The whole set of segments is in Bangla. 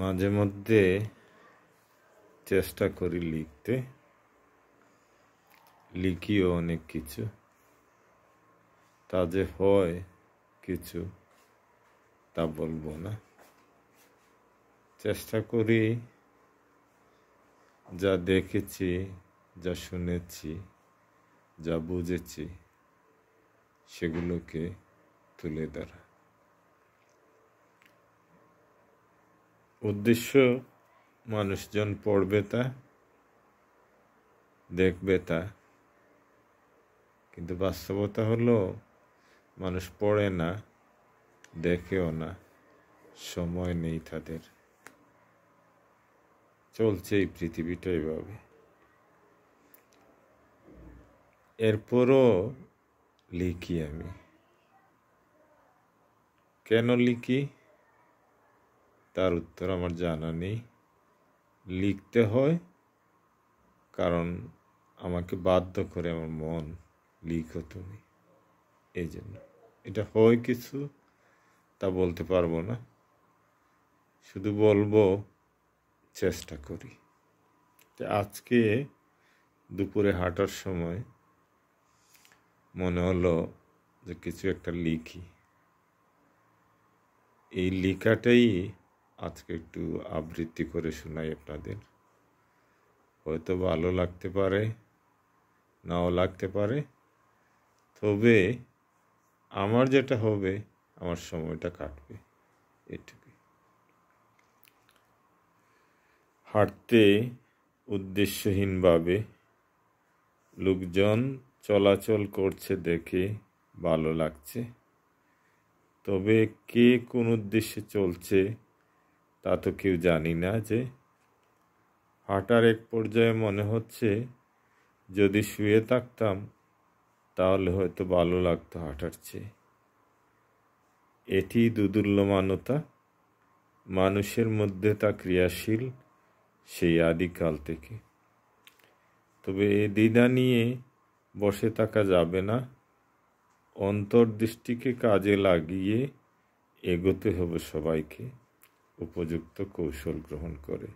মাঝে মধ্যে চেষ্টা করি লিখতে লিখিও অনেক কিছু তা যে হয় কিছু তা বলবো না চেষ্টা করি যা দেখেছি যা শুনেছি যা বুঝেছি সেগুলোকে তুলে ধরা উদ্দেশ্য মানুষজন পড়বে তা দেখবে তা কিন্তু বাস্তবতা হলো মানুষ পড়ে না দেখেও না সময় নেই তাদের চলছে এই পৃথিবীটা এভাবে এরপরও লিখি আমি কেন লিখি তার উত্তর আমার জানা নেই লিখতে হয় কারণ আমাকে বাধ্য করে আমার মন লিখো তুমি এই জন্য এটা হয় কিছু তা বলতে পারবো না শুধু বলবো চেষ্টা করি আজকে দুপুরে হাঁটার সময় মনে হলো যে কিছু একটা লিখি এই লেখাটাই আজকে একটু আবৃত্তি করে শোনাই আপনাদের হয়তো ভালো লাগতে পারে নাও লাগতে পারে তবে আমার যেটা হবে আমার সময়টা কাটবে এটুকুই হাঁটতে উদ্দেশ্যহীনভাবে লোকজন চলাচল করছে দেখে ভালো লাগছে তবে কে কোন উদ্দেশ্যে চলছে তা তো কেউ জানি না যে হাঁটার এক পর্যায়ে মনে হচ্ছে যদি শুয়ে থাকতাম তাহলে হয়তো ভালো লাগতো হাঁটার চেয়ে এটি দুদুল্যমানতা মানুষের মধ্যে তা ক্রিয়াশীল সেই আদিকাল থেকে তবে এ দ্বিধা নিয়ে বসে থাকা যাবে না অন্তর্দৃষ্টিকে কাজে লাগিয়ে এগোতে হবে সবাইকে উপযুক্ত কৌশল গ্রহণ করে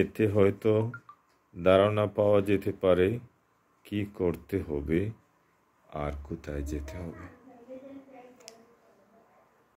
এতে হয়তো ধারণা পাওয়া যেতে পারে কি করতে হবে আর কোথায় যেতে হবে